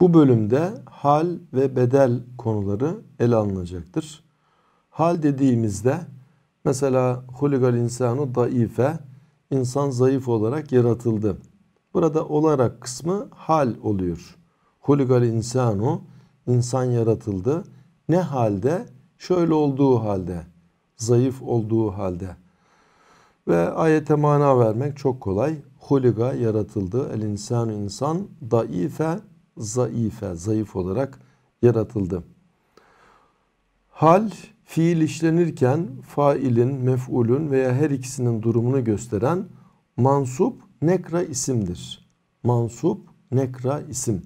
Bu bölümde hal ve bedel konuları ele alınacaktır. Hal dediğimizde mesela huligal insanu daife insan zayıf olarak yaratıldı. Burada olarak kısmı hal oluyor. Huligal insanu insan yaratıldı. Ne halde? Şöyle olduğu halde. Zayıf olduğu halde. Ve ayete mana vermek çok kolay. Huliga yaratıldı. El insanu insan daife zayıfe, zayıf olarak yaratıldı. Hal, fiil işlenirken failin, mef'ulün veya her ikisinin durumunu gösteren mansup nekra isimdir. Mansup nekra isim.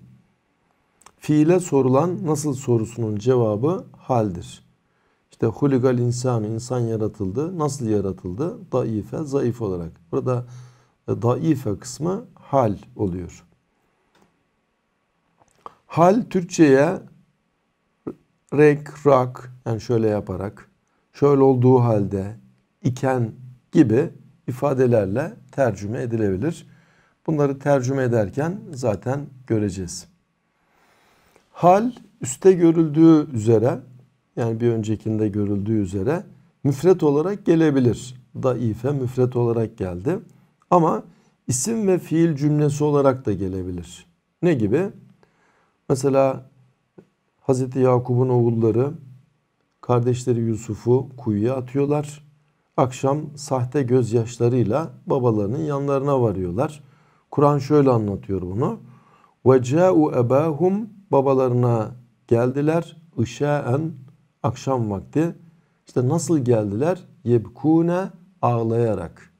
Fiile sorulan nasıl sorusunun cevabı haldir. İşte huligal insanı insan yaratıldı. Nasıl yaratıldı? Daife, zayıf olarak. Burada e, daife kısmı hal oluyor. Hal Türkçe'ye rek, rak yani şöyle yaparak, şöyle olduğu halde, iken gibi ifadelerle tercüme edilebilir. Bunları tercüme ederken zaten göreceğiz. Hal üste görüldüğü üzere yani bir öncekinde görüldüğü üzere müfret olarak gelebilir. Daife müfret olarak geldi. Ama isim ve fiil cümlesi olarak da gelebilir. Ne gibi? Mesela Hz. Yakup'un oğulları kardeşleri Yusuf'u kuyuya atıyorlar. Akşam sahte gözyaşlarıyla babalarının yanlarına varıyorlar. Kur'an şöyle anlatıyor bunu. وَجَاءُ ebahum Babalarına geldiler. Işa'en akşam vakti. İşte nasıl geldiler? Yebkune ağlayarak.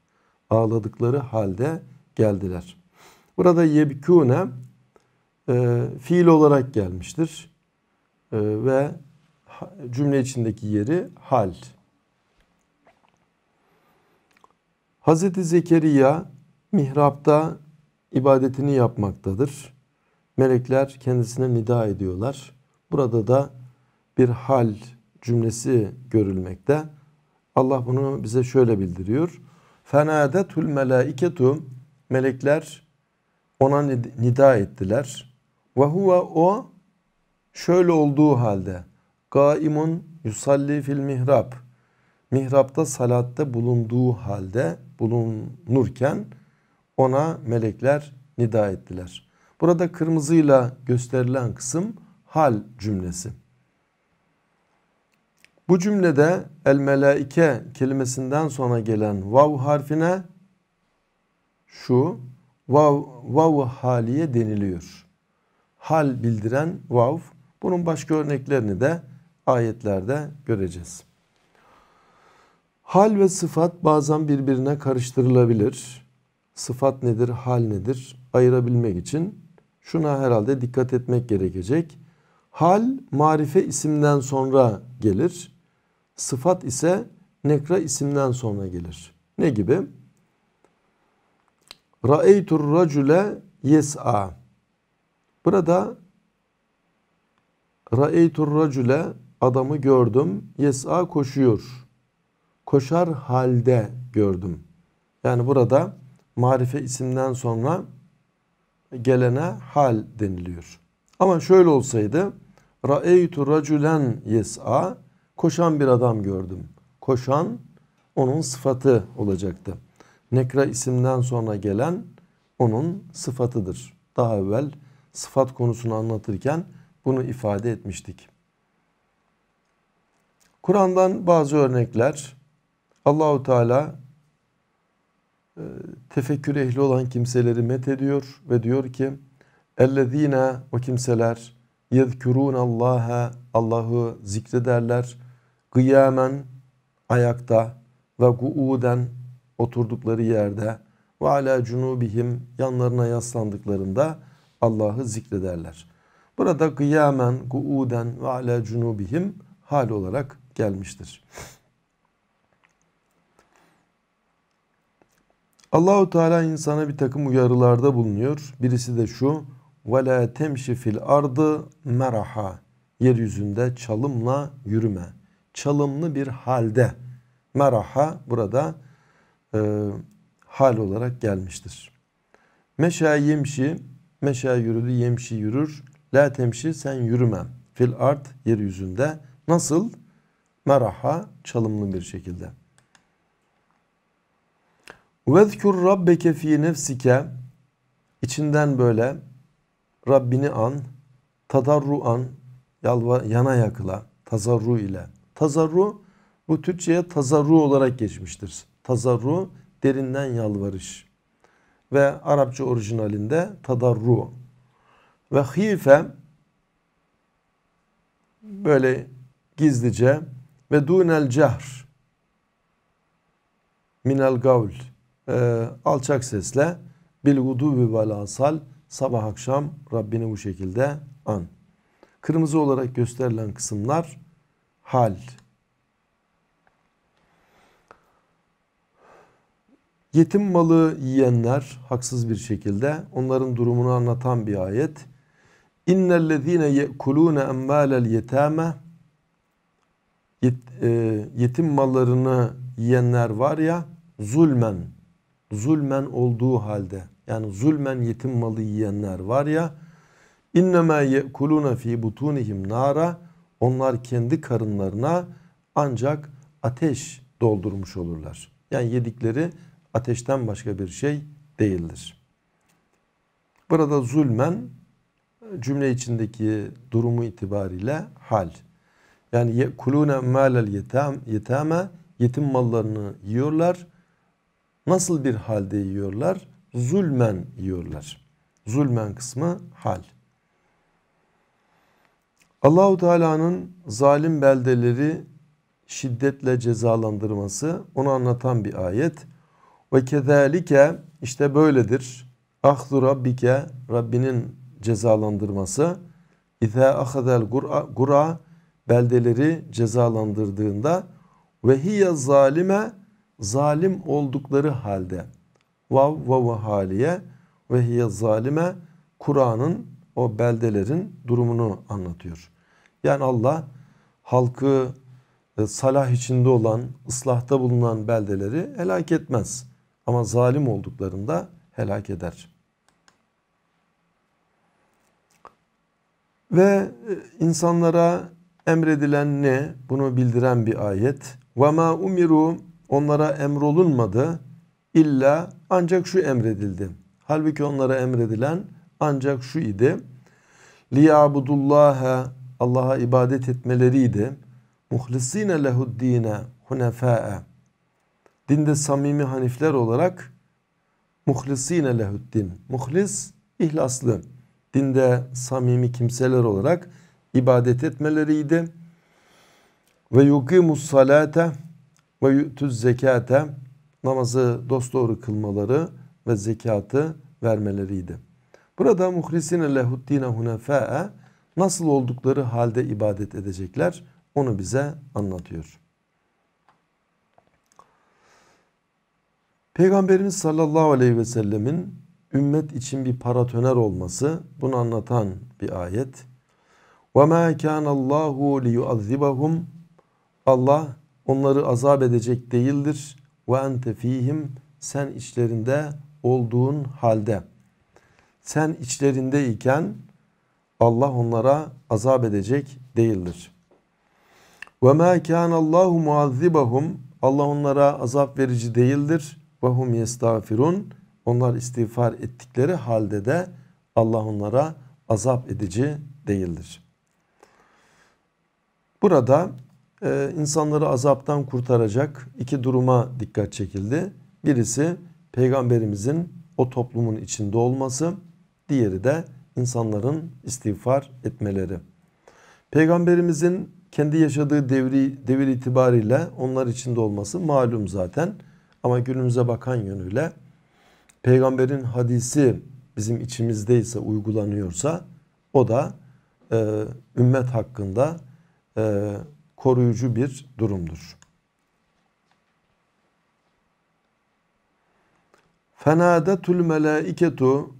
Ağladıkları halde geldiler. Burada yebkune e, fiil olarak gelmiştir. E, ve cümle içindeki yeri hal. Hazreti Zekeriya mihrapta ibadetini yapmaktadır. Melekler kendisine nida ediyorlar. Burada da bir hal cümlesi görülmekte. Allah bunu bize şöyle bildiriyor. Fenadetul melaiketu melekler ona nida ettiler. Ve huve o şöyle olduğu halde gaimun yusalli fil mihrab mihrapta salatta bulunduğu halde bulunurken ona melekler nida ettiler. Burada kırmızıyla gösterilen kısım hal cümlesi. Bu cümlede el melaike kelimesinden sonra gelen vav harfine şu vav, vav haliye deniliyor hal bildiren vav. Bunun başka örneklerini de ayetlerde göreceğiz. Hal ve sıfat bazen birbirine karıştırılabilir. Sıfat nedir, hal nedir ayırabilmek için şuna herhalde dikkat etmek gerekecek. Hal marife isimden sonra gelir. Sıfat ise nekra isimden sonra gelir. Ne gibi? Ra'eytur racule yes'a Burada Ra'eytur racule adamı gördüm. Yes'a koşuyor. Koşar halde gördüm. Yani burada marife isimden sonra gelene hal deniliyor. Ama şöyle olsaydı Ra'eytu raculen yes'a koşan bir adam gördüm. Koşan onun sıfatı olacaktı. Nekra isimden sonra gelen onun sıfatıdır. Daha evvel sıfat konusunu anlatırken bunu ifade etmiştik. Kur'an'dan bazı örnekler Allahu Teala e, tefekkür ehli olan kimseleri met ediyor ve diyor ki ellezine o kimseler yezkurun Allah'a Allah'ı zikrederler kıyamen ayakta ve guuden oturdukları yerde ve ala cunubihim yanlarına yaslandıklarında Allah'ı zikrederler. Burada gıyamen, guuden ve ala cunubihim hal olarak gelmiştir. Allahu Teala insana bir takım uyarılarda bulunuyor. Birisi de şu: "Ve la temşi fil ardı meraha." Yeryüzünde çalımla yürüme. Çalımlı bir halde. Meraha burada e, hal olarak gelmiştir. Meşa yemşi Meşe yürüdü, yemşi yürür. La temşi sen yürümem. Fil art yeryüzünde. Nasıl? Meraha çalımlı bir şekilde. Vezkur rabbeke fi nefsike içinden böyle Rabbini an, tadarru an, yalva, yana yakıla, tazarru ile. Tazarru bu Türkçe'ye tazarru olarak geçmiştir. Tazarru derinden yalvarış ve Arapça orijinalinde tadarru. Ve hife böyle gizlice ve dunel cahr minel gavl e, alçak sesle bil gudubi vel sabah akşam Rabbini bu şekilde an. Kırmızı olarak gösterilen kısımlar hal Yetim malı yiyenler haksız bir şekilde onların durumunu anlatan bir ayet. İnnellezîne yekulûne emmâlel yetâme e, yetim mallarını yiyenler var ya zulmen zulmen olduğu halde yani zulmen yetim malı yiyenler var ya innema yekulûne fî butunihim nara onlar kendi karınlarına ancak ateş doldurmuş olurlar. Yani yedikleri ateşten başka bir şey değildir. Burada zulmen cümle içindeki durumu itibariyle hal. Yani yekulune malel yetame yetim mallarını yiyorlar. Nasıl bir halde yiyorlar? Zulmen yiyorlar. Zulmen kısmı hal. Allahu Teala'nın zalim beldeleri şiddetle cezalandırması onu anlatan bir ayet. Ve kezalike işte böyledir. Ahzu rabbike Rabbinin cezalandırması. İza ahazel gura beldeleri cezalandırdığında ve hiye zalime zalim oldukları halde vav vav haliye ve hiye zalime Kur'an'ın o beldelerin durumunu anlatıyor. Yani Allah halkı e, salah içinde olan, ıslahta bulunan beldeleri helak etmez. Ama zalim olduklarında helak eder. Ve e, insanlara emredilen ne? Bunu bildiren bir ayet. وَمَا umiru Onlara emrolunmadı. İlla ancak şu emredildi. Halbuki onlara emredilen ancak şu idi. liyabudullaha Allah'a ibadet etmeleriydi. Muhlisine lehuddine hunefâe dinde samimi hanifler olarak muhlisine lehuddin. Muhlis, ihlaslı. Dinde samimi kimseler olarak ibadet etmeleriydi. Ve yukimus salate ve yu'tuz zekate namazı dosdoğru kılmaları ve zekatı vermeleriydi. Burada muhlisine lehuddine hunefa'e nasıl oldukları halde ibadet edecekler onu bize anlatıyor. Peygamberimiz sallallahu aleyhi ve sellemin ümmet için bir paratoner olması bunu anlatan bir ayet. وَمَا كَانَ اللّٰهُ لِيُعَذِّبَهُمْ Allah onları azap edecek değildir. وَاَنْتَ ف۪يهِمْ Sen içlerinde olduğun halde. Sen içlerindeyken Allah onlara azap edecek değildir. وَمَا كَانَ اللّٰهُ مُعَذِّبَهُمْ Allah onlara azap verici değildir ve hum yestağfirun onlar istiğfar ettikleri halde de Allah onlara azap edici değildir. Burada e, insanları azaptan kurtaracak iki duruma dikkat çekildi. Birisi peygamberimizin o toplumun içinde olması, diğeri de insanların istiğfar etmeleri. Peygamberimizin kendi yaşadığı devri, devir itibariyle onlar içinde olması malum zaten. Ama günümüze bakan yönüyle peygamberin hadisi bizim içimizdeyse uygulanıyorsa o da e, ümmet hakkında e, koruyucu bir durumdur. Fenâdetül melâiketu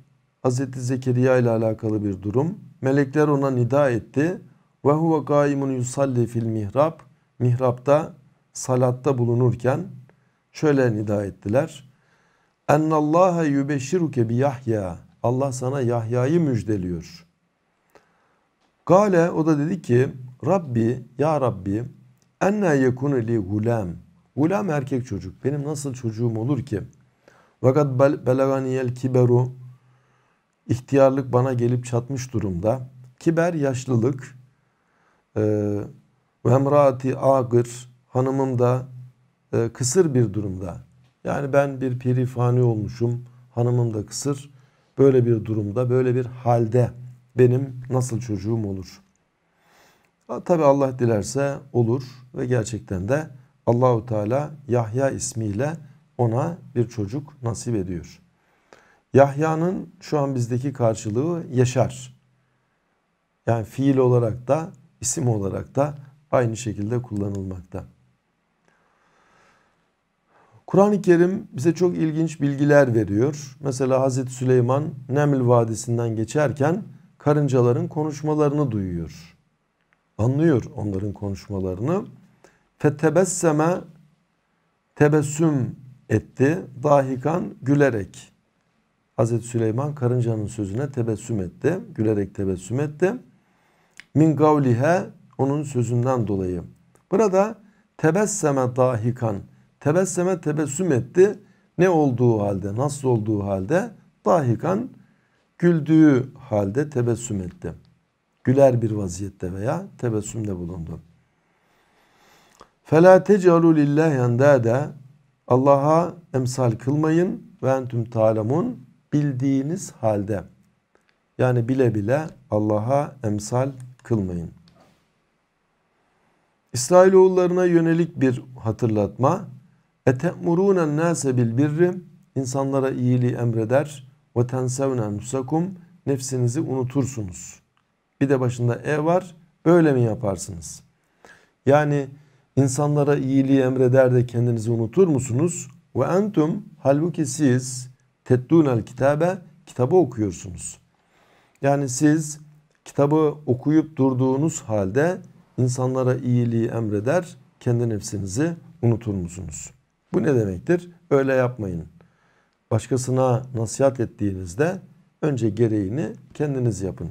Hz. Zekeriya ile alakalı bir durum. Melekler ona nida etti. Ve huve gaimun yusalli fil mihrab. Mihrapta salatta bulunurken şöyle nida ettiler. Ennallâhe yübeşiruke bi Yahya. Allah sana Yahya'yı müjdeliyor. Gale o da dedi ki Rabbi ya Rabbi enne yekunu li gulam. Gulam erkek çocuk. Benim nasıl çocuğum olur ki? Vakat belaganiyel kiberu. İhtiyarlık bana gelip çatmış durumda. Kiber yaşlılık. Ee, Ve emraati agır. Hanımım da e, kısır bir durumda. Yani ben bir pirifani olmuşum, hanımım da kısır. Böyle bir durumda, böyle bir halde benim nasıl çocuğum olur? Tabi Allah dilerse olur ve gerçekten de Allahu Teala Yahya ismiyle ona bir çocuk nasip ediyor. Yahya'nın şu an bizdeki karşılığı Yaşar. Yani fiil olarak da isim olarak da aynı şekilde kullanılmakta. Kur'an-ı Kerim bize çok ilginç bilgiler veriyor. Mesela Hazreti Süleyman Neml Vadisi'nden geçerken karıncaların konuşmalarını duyuyor. Anlıyor onların konuşmalarını. Fetebesseme tebessüm etti. Dahikan gülerek. Hazreti Süleyman karıncanın sözüne tebessüm etti. Gülerek tebessüm etti. Min gavlihe onun sözünden dolayı. Burada tebesseme dahikan Tebesseme tebessüm etti. Ne olduğu halde, nasıl olduğu halde dahikan güldüğü halde tebessüm etti. Güler bir vaziyette veya tebessümde bulundu. فَلَا تَجَعَلُوا لِلّٰهِ اَنْدَادَ Allah'a emsal kılmayın ve entüm talemun bildiğiniz halde. Yani bile bile Allah'a emsal kılmayın. İsrailoğullarına yönelik bir hatırlatma. Ete'murûnen nâse bil birri insanlara iyiliği emreder ve tensevnen nusakum nefsinizi unutursunuz. Bir de başında e var. Böyle mi yaparsınız? Yani insanlara iyiliği emreder de kendinizi unutur musunuz? Ve entum halbuki siz teddunel kitabe kitabı okuyorsunuz. Yani siz kitabı okuyup durduğunuz halde insanlara iyiliği emreder kendi nefsinizi unutur musunuz? Bu ne demektir? Öyle yapmayın. Başkasına nasihat ettiğinizde önce gereğini kendiniz yapın.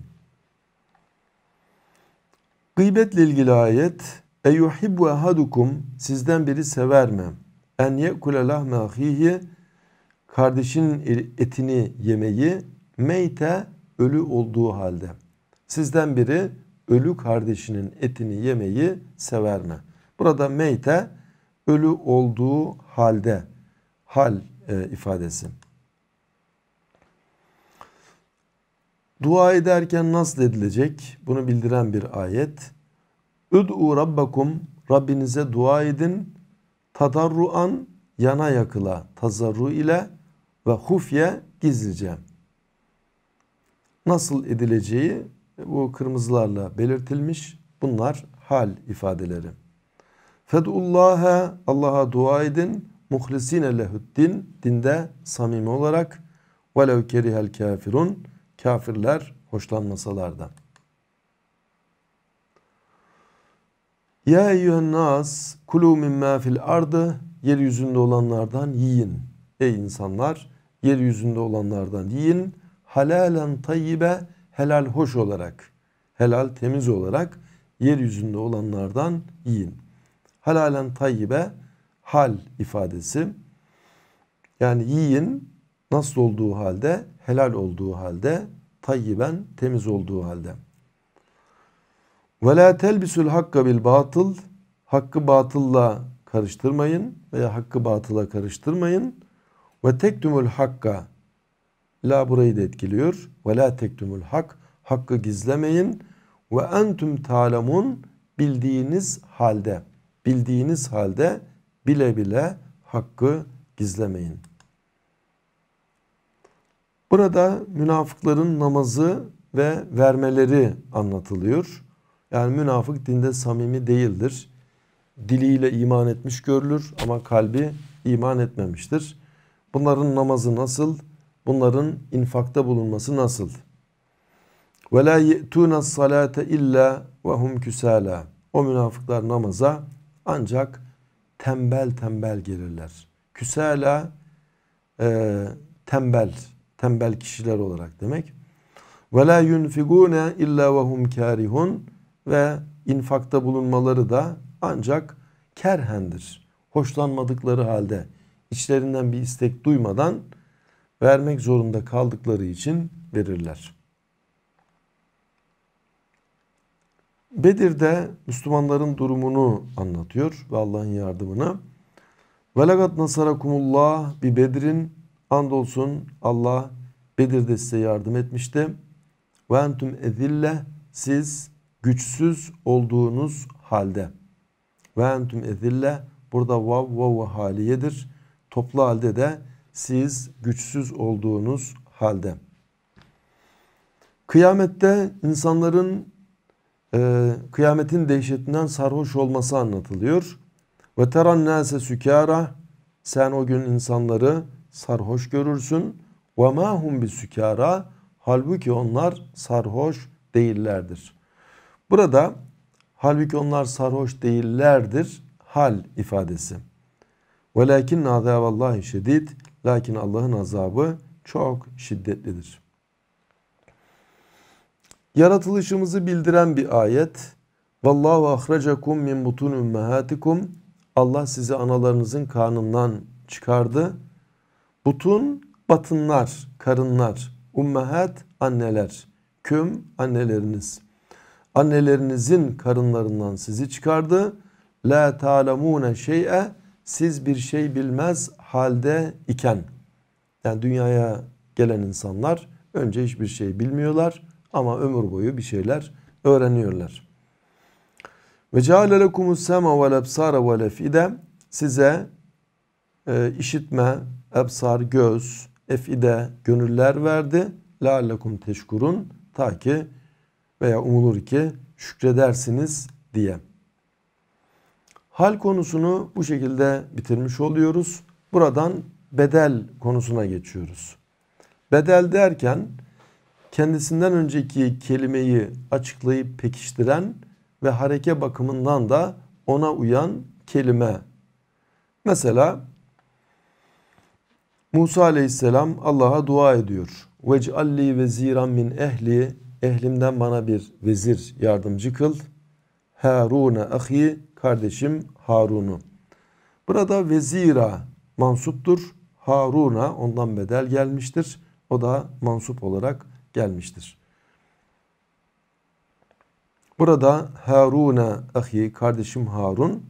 Gıybetle ilgili ayet Eyyuhibbu ahadukum sizden biri sever mi? En yekule lahme ahihi kardeşin etini yemeyi meyte ölü olduğu halde. Sizden biri ölü kardeşinin etini yemeyi sever mi? Burada meyte ölü olduğu halde hal e, ifadesi. Dua ederken nasıl edilecek? Bunu bildiren bir ayet. Üd'u rabbakum Rabbinize dua edin. Tadarruan yana yakıla tazarru ile ve hufye gizlice. Nasıl edileceği bu kırmızılarla belirtilmiş. Bunlar hal ifadeleri. Fedullah'a Allah'a dua edin. Muhlisine lehuddin dinde samimi olarak velev kerihel kafirun kafirler hoşlanmasalar da. Ya eyyühen nas kulu mimmâ fil ardı yeryüzünde olanlardan yiyin. Ey insanlar yeryüzünde olanlardan yiyin. Halalen tayyibe helal hoş olarak helal temiz olarak yeryüzünde olanlardan yiyin. Halalen tayyibe hal ifadesi. Yani yiyin nasıl olduğu halde, helal olduğu halde, tayyiben temiz olduğu halde. Ve la telbisul hakka bil batıl. Hakkı batılla karıştırmayın veya hakkı batıla karıştırmayın. Ve tektumul hakka. La burayı da etkiliyor. Ve la tektumul hak. Hakkı gizlemeyin. Ve entüm talemun bildiğiniz halde bildiğiniz halde bile bile hakkı gizlemeyin. Burada münafıkların namazı ve vermeleri anlatılıyor. Yani münafık dinde samimi değildir. Diliyle iman etmiş görülür ama kalbi iman etmemiştir. Bunların namazı nasıl? Bunların infakta bulunması nasıl? وَلَا يَتُونَ الصَّلَاةَ اِلَّا وَهُمْ كُسَالًا O münafıklar namaza ancak tembel tembel gelirler. Küsala e, tembel, tembel kişiler olarak demek. Ve la yunfigune illa ve hum karihun ve infakta bulunmaları da ancak kerhendir. Hoşlanmadıkları halde içlerinden bir istek duymadan vermek zorunda kaldıkları için verirler. Bedir'de Müslümanların durumunu anlatıyor ve Allah'ın yardımını. Velagat nasarakumullah bi Bedir'in andolsun Allah Bedir'de size yardım etmişti. Ve entum ezille siz güçsüz olduğunuz halde. Ve entum ezille burada vav vav haliyedir. Toplu halde de siz güçsüz olduğunuz halde. Kıyamette insanların ee, kıyametin dehşetinden sarhoş olması anlatılıyor. Ve teran nase sükara sen o gün insanları sarhoş görürsün. Ve ma hum bi sükara halbuki onlar sarhoş değillerdir. Burada halbuki onlar sarhoş değillerdir hal ifadesi. Velakin azâballâhi şiddet lakin Allah'ın azabı çok şiddetlidir. Yaratılışımızı bildiren bir ayet. Vallahu ahracakum min butun ummahatikum. Allah sizi analarınızın karnından çıkardı. Butun batınlar, karınlar, ummahat anneler, küm anneleriniz. Annelerinizin karınlarından sizi çıkardı. La ta'lemune şey'e siz bir şey bilmez halde iken. Yani dünyaya gelen insanlar önce hiçbir şey bilmiyorlar. Ama ömür boyu bir şeyler öğreniyorlar. Ve ceale lekumus sema vel ebsara vel efide size e, işitme, ebsar, göz, efide, gönüller verdi. Leallekum teşkurun ta ki veya umulur ki şükredersiniz diye. Hal konusunu bu şekilde bitirmiş oluyoruz. Buradan bedel konusuna geçiyoruz. Bedel derken kendisinden önceki kelimeyi açıklayıp pekiştiren ve hareke bakımından da ona uyan kelime. Mesela Musa aleyhisselam Allah'a dua ediyor. Vec'alli veziran min ehli ehlimden bana bir vezir yardımcı kıl. Harun'a ahi kardeşim Harun'u. Burada vezira mansuptur. Harun'a ondan bedel gelmiştir. O da mansup olarak gelmiştir. Burada Harun'a ahi kardeşim Harun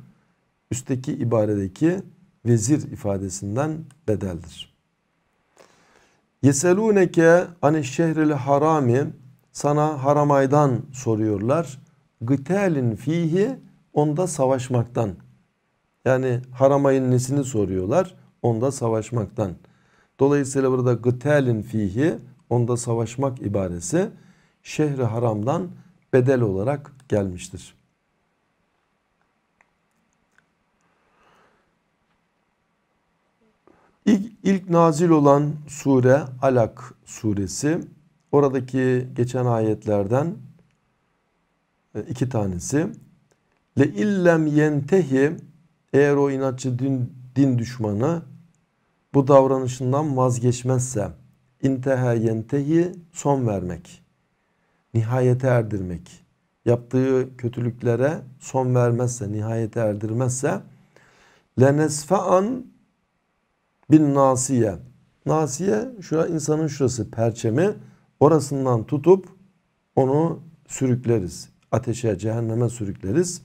üstteki ibaredeki vezir ifadesinden bedeldir. Yeselûneke ani şehril harami sana haramaydan soruyorlar. Gıtelin fihi onda savaşmaktan. Yani haramayın nesini soruyorlar? Onda savaşmaktan. Dolayısıyla burada gıtelin fihi onda savaşmak ibaresi şehri haramdan bedel olarak gelmiştir. İlk, ilk nazil olan sure Alak suresi. Oradaki geçen ayetlerden e, iki tanesi. Le illem yentehi eğer o inatçı din, din düşmanı bu davranışından vazgeçmezse İnteha yentehi son vermek. Nihayete erdirmek. Yaptığı kötülüklere son vermezse, nihayete erdirmezse lenesfe'an bin nasiye. Nasiye şura, insanın şurası perçemi. Orasından tutup onu sürükleriz. Ateşe, cehenneme sürükleriz.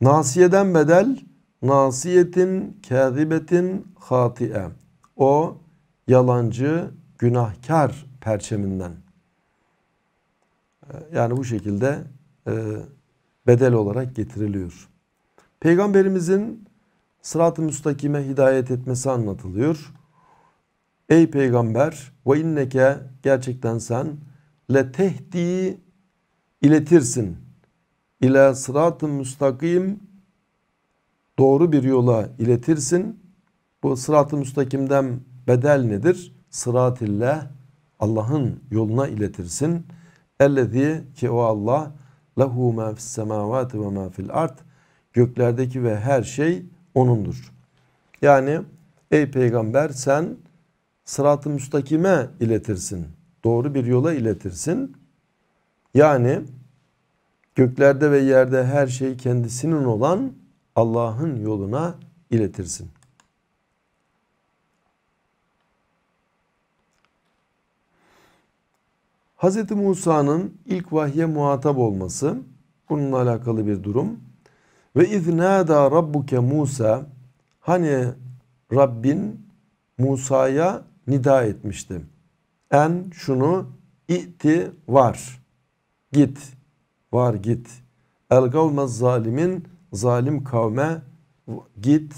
Nasiyeden bedel nasiyetin kâzibetin hatiye. O yalancı, günahkar perçeminden. Ee, yani bu şekilde e, bedel olarak getiriliyor. Peygamberimizin sırat-ı müstakime hidayet etmesi anlatılıyor. Ey peygamber ve inneke gerçekten sen le tehdi iletirsin. ile sırat-ı müstakim doğru bir yola iletirsin. Bu sırat-ı müstakimden Bedel nedir? Sıratillah Allah'ın yoluna iletirsin. Ellezî ki o Allah lehu ma fis semavati ve ma fil ard göklerdeki ve her şey onundur. Yani ey peygamber sen sırat-ı müstakime iletirsin. Doğru bir yola iletirsin. Yani göklerde ve yerde her şey kendisinin olan Allah'ın yoluna iletirsin. Hz. Musa'nın ilk vahye muhatap olması bununla alakalı bir durum. Ve iznada rabbuke Musa hani Rabbin Musa'ya nida etmişti. En şunu iti var. Git. Var git. El kavme zalimin zalim kavme git.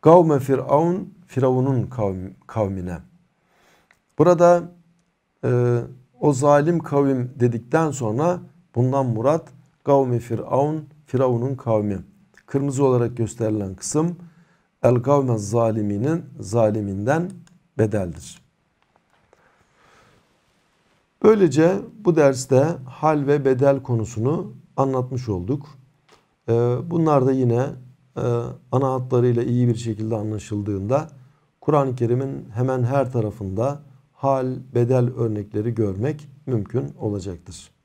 Kavme firavun firavunun kavmine. Burada e, o zalim kavim dedikten sonra bundan murat kavmi firavun, firavunun kavmi. Kırmızı olarak gösterilen kısım el kavme zaliminin zaliminden bedeldir. Böylece bu derste hal ve bedel konusunu anlatmış olduk. Ee, bunlar da yine e, ana hatlarıyla iyi bir şekilde anlaşıldığında Kur'an-ı Kerim'in hemen her tarafında hal, bedel örnekleri görmek mümkün olacaktır.